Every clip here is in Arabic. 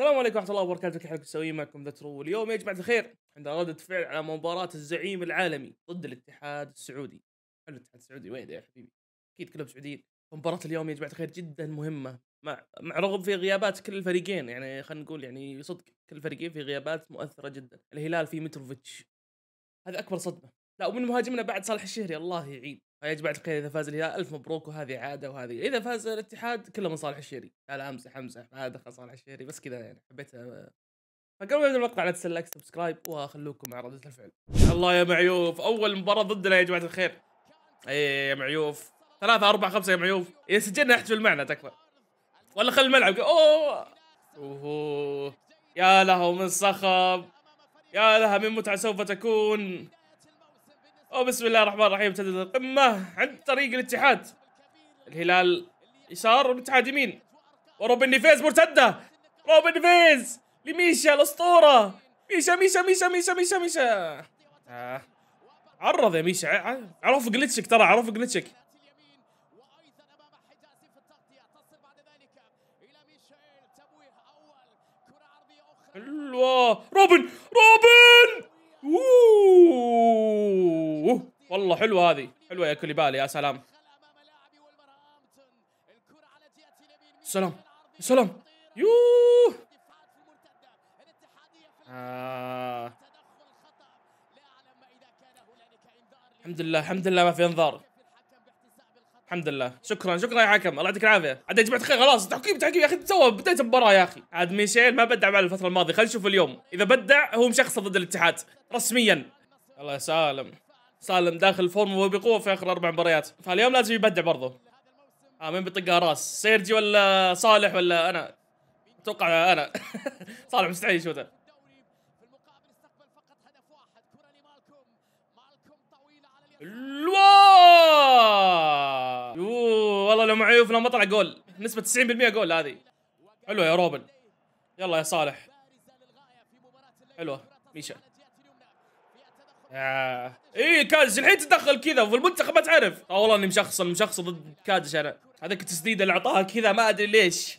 السلام عليكم ورحمه الله وبركاته كيف حالكم سوي معكم ذا ترو اليوم يا جماعه الخير عندنا ردة فعل على مباراة الزعيم العالمي ضد الاتحاد السعودي حلو الاتحاد السعودي وين يا حبيبي اكيد كلهم سعوديين مباراة اليوم يا جماعه الخير جدا مهمة مع مع رغم في غيابات كل الفريقين يعني خلينا نقول يعني صدق كل الفريقين في غيابات مؤثرة جدا الهلال في متروفيتش هذا اكبر صدمة لا ومن مهاجمنا بعد صالح الشهري الله يعين يا جماعه الخير اذا فاز الهلال الف مبروك وهذه عاده وهذه اذا فاز الاتحاد كله من صالح الشيري قال امزح امزح ما دخل صالح الشيري بس كذا يعني حبيت فقبل ما نبدا المقطع لا تنسى اللايك سبسكرايب واخلوكم مع رده الفعل الله يا معيوف اول مباراه ضدنا يا جماعه الخير اي يا معيوف ثلاثة أربعة خمسة يا معيوف إذا سجلنا احتفل معنا تكفى ولا خل الملعب أوه أوه يا لها من صخب يا لها من متعة سوف تكون وبسم الله الرحمن الرحيم تدل القمة عند طريق الاتحاد الهلال يسار والاتحاد يمين وروبن نيفيز مرتدة روبن نيفيز لميشا الأسطورة ميشا ميشا ميشا ميشا ميشا ميشا آه. عرض يا ميشا آه، عرف جلتشك ترى عرف جلتشك حلوة روبن روبن اوه والله حلوه هذه حلوه يا كوليبالي يا سلام سلام سلام يوه آه. الحمد لله الحمد لله ما في انذار الحمد لله شكرا شكرا يا حكم الله يعطيك العافيه عاد يا جماعه الخير خلاص تحكيم تحكيم يا اخي تسوى بدايه المباراه يا اخي عاد ميشيل ما بدع بعد الفتره الماضيه خلينا نشوف اليوم اذا بدع هو مشخصه ضد الاتحاد رسميا الله سالم سالم داخل فورمه بقوه في اخر اربع مباريات فاليوم لازم يبدع برضه آه مين بيطقها راس سيرجي ولا صالح ولا انا اتوقع انا صالح مستحيل يشوتها الواو والله لو معيوف لو ما طلع جول نسبة 90% جول هذه حلوة يا روبن يلا يا صالح حلوة ميشا آه. ايه كادش الحين تدخل كذا وفي المنتخب ما تعرف اه والله اني مشخص مشخص ضد كادش انا هذاك التسديده اللي اعطاها كذا ما ادري ليش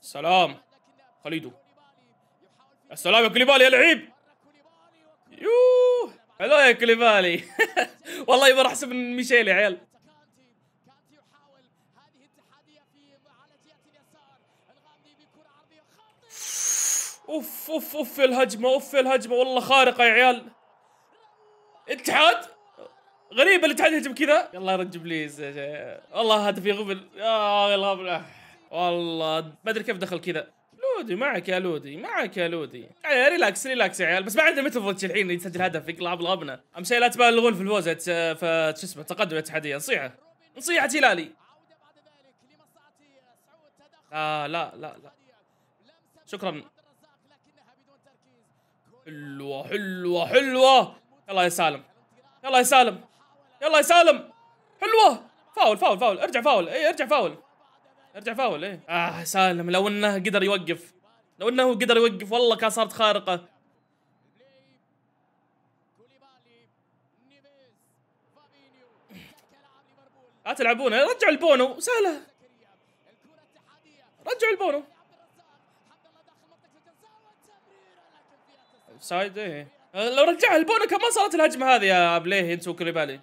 سلام خليدو السلام يا كليبالي يا لعيب يوه هلا يا كليبالي والله يبغى احسب من ميشيل يا عيال اوف اوف اوف الهجمه اوف الهجمه والله خارقه يا عيال اتحاد غريب الاتحاد يهجم كذا يلا يا بليز والله والله هدفي غبل يا الغبل والله ما ادري كيف دخل كذا لودي معك يا لودي معك يا لودي يعني ريلاكس ريلاكس يا عيال بس ما عنده متروفيتش الحين يسجل هدف يقلع الغبنة اهم شيء لا تبالغون في الفوز في شو اسمه تقدم الاتحاديه نصيحه نصيحه هلالي آه لا لا لا شكرا حلوه حلوه حلوه يلا يا سالم يلا يا سالم يلا يا سالم حلوه فاول فاول فاول ارجع فاول اي ارجع فاول ارجع فاول اي اه سالم لو انه قدر يوقف لو انه قدر يوقف والله كان صارت خارقه لا تلعبون رجعوا البونو سهله رجعوا البونو سايد ايه آه، لو رجعها البونا كان ما صارت الهجمه هذه يا بليه انت وكليبالي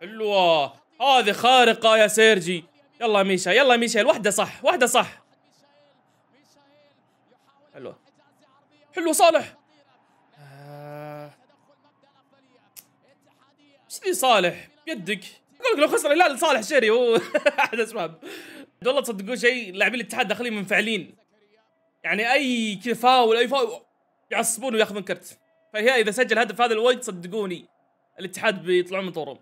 حلوه هذه خارقه يا سيرجي يلا ميشا يلا ميشيل واحده صح واحده صح حلوه حلو صالح آه. ايش ذي صالح بيدك اقول لك لو خسر الهلال صالح شيري هو احد اسباب والله تصدقون شيء لاعبين الاتحاد داخلين منفعلين يعني اي كذا فاول اي فاول يعصبون وياخذون كرت فهي اذا سجل هدف هذا الوقت صدقوني الاتحاد بيطلعون من طورهم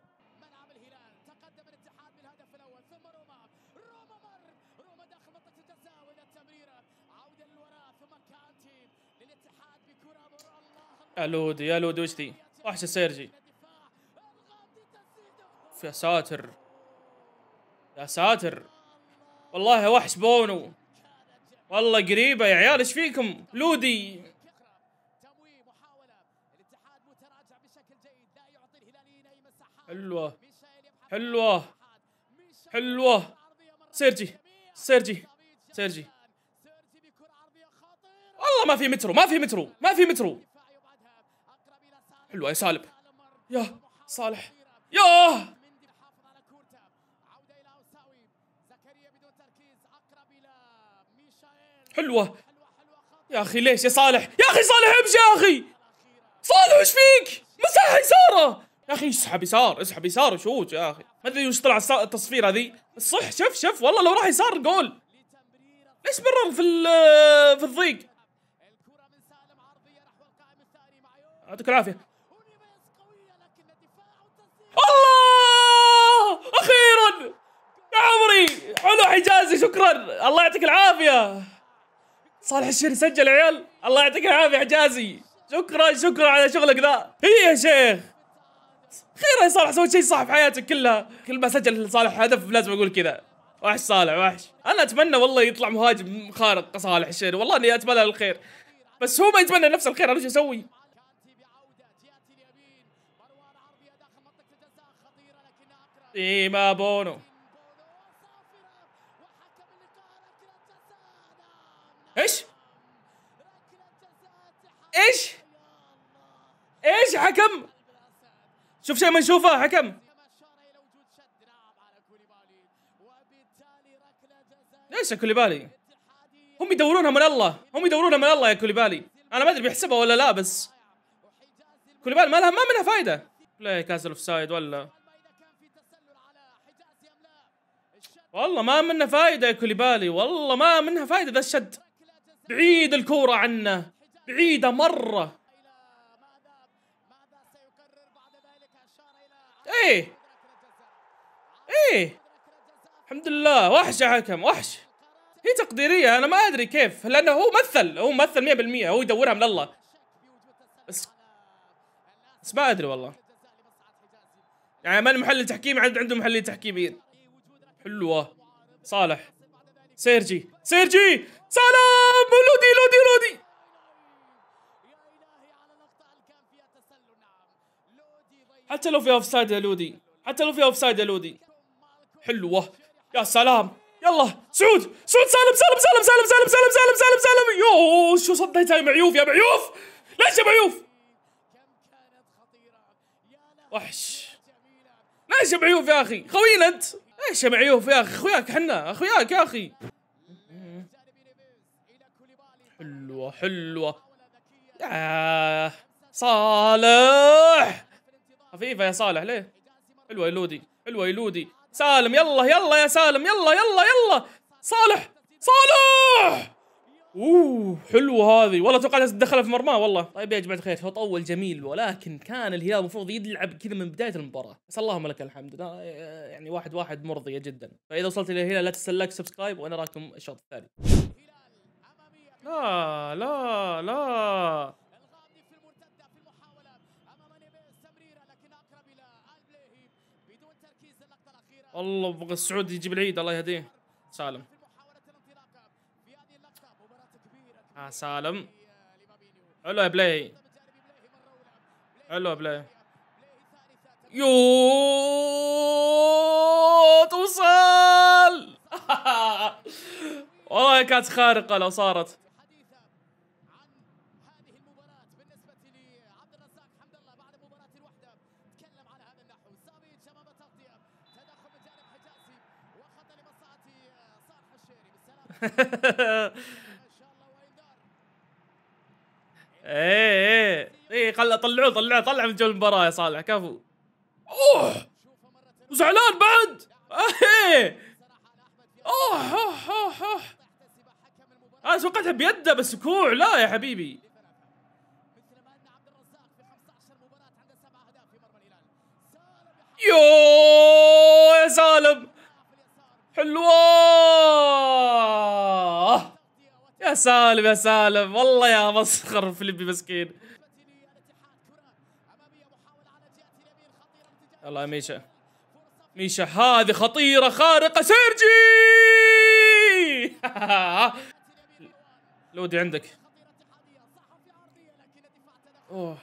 يا لودي يا لودي وش ذي؟ وحش السيرجي يا ساتر يا ساتر والله وحش بونو والله قريبه يا عيال ايش فيكم لودي حلوه حلوه حلوه سيرجي سيرجي سيرجي والله ما في مترو ما في مترو ما في مترو حلوه يا سالب يا صالح ياه حلوه يا اخي ليش يا صالح يا اخي صالح امشي يا اخي صالح وش فيك مسح يساره يا اخي اسحب يسار اسحب يسار وشوش يا اخي ما ادري وش طلع التصفير ذي صح شف شف والله لو راح يسار جول ليش مرر في في الضيق يعطيك العافيه الله اخيرا يا عمري حلو حجازي شكرا الله يعطيك العافيه صالح الشهري سجل عيال الله يعطيك العافيه حجازي شكرا شكرا على شغلك ذا هي يا شيخ خير يا صالح سويت شيء صح في حياتك كلها كل ما سجل صالح هدف لازم اقول كذا وحش صالح وحش انا اتمنى والله يطلع مهاجم خارق صالح الشهري والله اني اتمنى الخير بس هو ما يتمنى نفس الخير انا ايش اسوي إيه ما بونو ايش حكم شوف شيء ما نشوفه حكم ليش يا كوليبالي هم يدورونها من الله هم يدورونها من الله يا كوليبالي انا ما ادري بيحسبها ولا لا بس كوليبالي ما لها ما منها فايده لا كاس اوف سايد ولا والله ما منها فايده يا كوليبالي والله ما منها فايده ذا الشد بعيد الكوره عنه بعيده مره ايه ايه الحمد لله وحش يا حكم وحش هي تقديرية انا ما ادري كيف لانه هو مثل هو مثل 100% هو يدورها من الله بس بس ما ادري والله يعني من محلل تحكيم عنده محللين تحكيميين حلوة صالح سيرجي سيرجي سلام لودي لودي لودي حتى لو في اوف سايد يا لودي حتى لو في اوف سايد يا لودي حلوه يا سلام يلا سعود سعود سالم سالم سالم سالم سالم سالم سالم سالم سالم يو شو صديتها يا معيوف يا معيوف ليش يا معيوف وحش ليش يا معيوف يا اخي خوينا انت ليش يا معيوف يا اخي اخوياك حنا اخوياك يا اخي حلوه حلوه يا صالح خفيفه يا صالح ليه حلوه يلودي حلوه يلودي سالم يلا يلا يا سالم يلا يلا يلا صالح صالح اوه حلوه هذه والله توقعت دخلها في مرماه والله طيب يا جماعه الخير شوط اول جميل ولكن كان الهلال المفروض يلعب كذا من بدايه المباراه بس اللهم لك الحمد يعني واحد واحد مرضيه جدا فاذا وصلت الى هنا لا تنسى اللايك سبسكرايب وانا اراكم الشوط الثاني لا لا لا الله ابغى السعودي يجيب العيد الله يهديه سالم آه سالم آه، حلو يا بلاي حلو يا بلاي يو توصل والله كانت خارقه لو صارت ايه ايه ايه خل طلعوه طلعوه طلع من جو المباراه يا صالح كفو اوه وزعلان بعد ايه اوه اوه اوه اوه انا توقعتها بيده بس كوع لا يا حبيبي يو يا سالم حلوه يا سالم يا سالم والله يا مسخر فيليبي مسكين الله ميشا ميشا هذه خطيره خارقه سيرجي لودي عندك اوه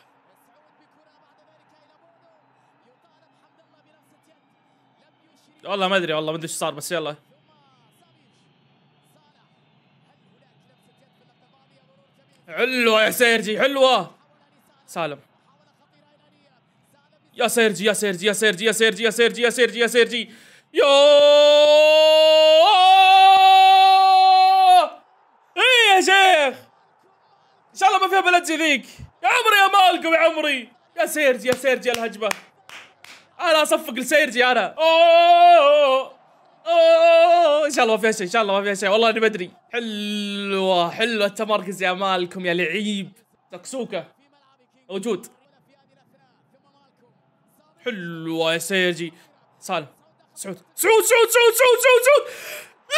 والله ما ادري والله ما ادري ايش صار بس يلا حلوه يا سيرجي حلوه سالم يا سيرجي يا سيرجي يا سيرجي يا سيرجي يا سيرجي يا سيرجي يا سيرجي يا ايه يا شيخ ان شاء الله ما فيها بلد ذيك يا عمري يا مالكم يا عمري يا سيرجي يا سيرجي الهجمه انا اصفق لسيرجي انا اوه اوه ان شاء الله ما فيها شيء ان شاء الله ما فيها شيء والله انا بدري حلوه حلوه التمركز يا مالكم يا لعيب تكسوكه موجود حلوه يا سيرجي سالم سعود سعود سعود سعود سعود سعود سعود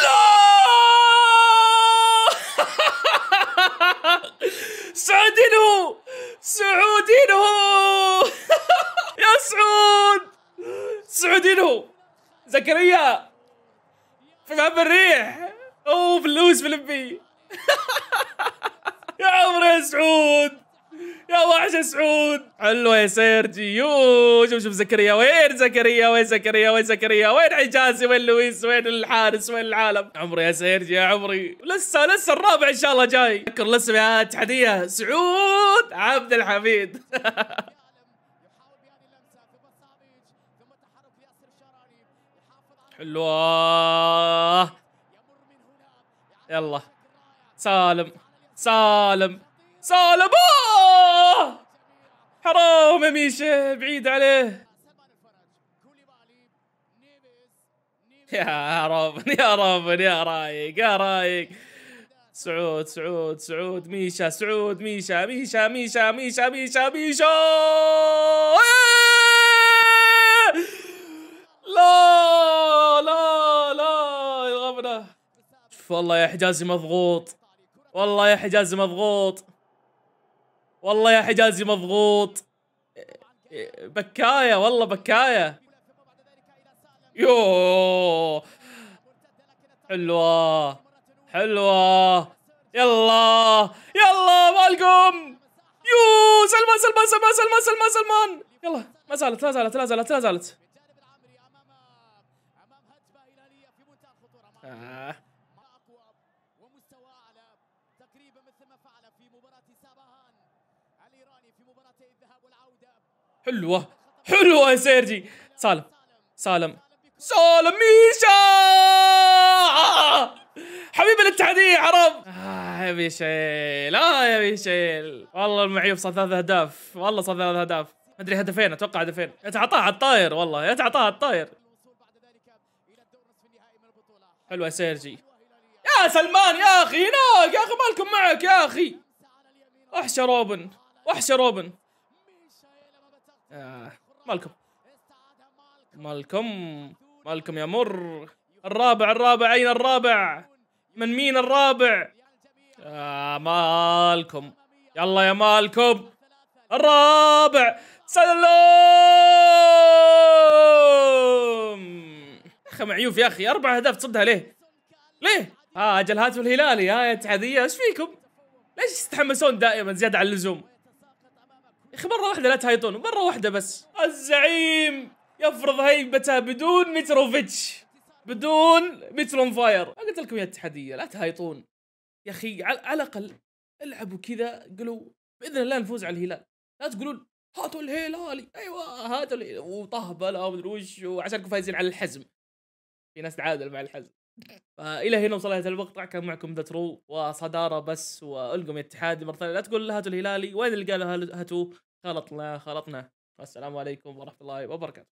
لا سعودينو سعودينو يا سعود سعودين هو زكريا في محب الريح اوه فلوس فلبي يا عمري يا سعود يا وحش يا سعود حلوه يا سيرجي يو شوف شوف زكريا وين زكريا وين زكريا وين زكريا وين عجازي وين لويس وين الحارس وين العالم عمري يا سيرجي يا عمري لسه لسه الرابع ان شاء الله جاي اذكر الاسم يا تحديه سعود عبد الحميد حلوه يلا سالم سالم سالم آه! حرام يا بعيد عليه يا رابن يا رابن يا رايق يا رايق سعود سعود سعود ميشا سعود ميشا ميشا ميشا ميشا ميشا ميشا لا والله يا حجازي مضغوط والله يا حجازي مضغوط والله يا حجازي مضغوط بكايه والله بكايه يوه حلوه حلوه يلا يلا مالكم يو سلمان سلمان سلمان سلمان سلمان سلمان يلا ما زالت لا زالت لا زالت لا زالت آه. حلوه حلوه يا سيرجي سالم سالم سالم ميشا حبيب الاتحادية يا عرب آه يا بيشيل آه يا بيشيل والله المعيوب صار ثلاث أهداف والله صار ثلاث أهداف أدري هدفين أتوقع هدفين يتعطاه على الطاير والله يتعطاه على الطاير حلوة يا سيرجي يا سلمان يا أخي هناك يا أخي مالكم معك يا أخي وحش يا روبن وحش يا روبن آه، مالكم مالكم مالكم مالكم يمر الرابع الرابع أين الرابع من مين الرابع آه مالكم يلا يا مالكم الرابع سلام يا اخي معيوف يا اخي اربع اهداف تصدها ليه؟ ليه؟ ها آه جلهات الهلالي ها آه يا ايش فيكم؟ ليش تتحمسون دائما زياده عن اللزوم؟ يا اخي مره واحده لا تهايطون مره واحده بس الزعيم يفرض هيبته بدون متروفيتش بدون مترون فاير قلت لكم يا اتحاديه لا تهايطون يا اخي على الاقل العبوا كذا قولوا باذن الله نفوز على الهلال لا تقولون هاتوا الهلالي ايوه هاتوا وطهبله ومدري وش وعشانكم فايزين على الحزم في ناس تعادل مع الحزم فالى هنا وصل هذا المقطع كان معكم ذا ترو وصداره بس والقم الاتحادي مره ثانيه لا تقول هاتوا الهلالي وين اللي قالوا هاتوا خلطنا خلطنا والسلام عليكم ورحمه الله وبركاته